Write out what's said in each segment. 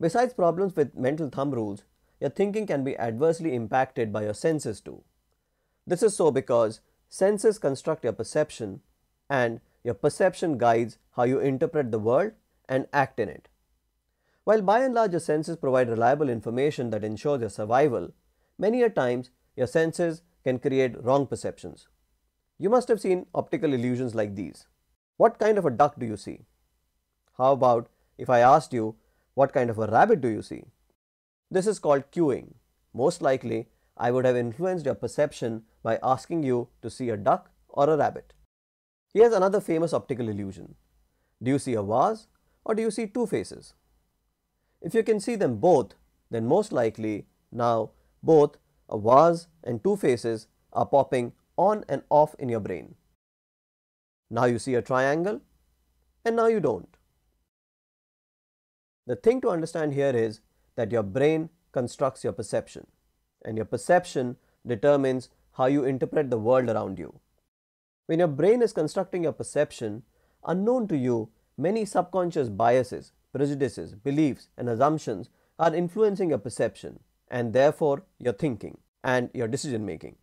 Besides problems with mental thumb rules, your thinking can be adversely impacted by your senses too. This is so because senses construct your perception and your perception guides how you interpret the world and act in it. While by and large your senses provide reliable information that ensures your survival, many a times your senses can create wrong perceptions. You must have seen optical illusions like these. What kind of a duck do you see? How about if I asked you what kind of a rabbit do you see? This is called cueing. Most likely, I would have influenced your perception by asking you to see a duck or a rabbit. Here's another famous optical illusion. Do you see a vase or do you see two faces? If you can see them both, then most likely now both a vase and two faces are popping on and off in your brain. Now you see a triangle and now you don't. The thing to understand here is that your brain constructs your perception and your perception determines how you interpret the world around you. When your brain is constructing your perception, unknown to you, many subconscious biases, prejudices, beliefs and assumptions are influencing your perception and therefore your thinking and your decision making.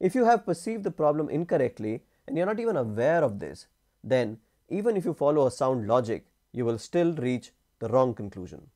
If you have perceived the problem incorrectly and you're not even aware of this, then even if you follow a sound logic, you will still reach the wrong conclusion.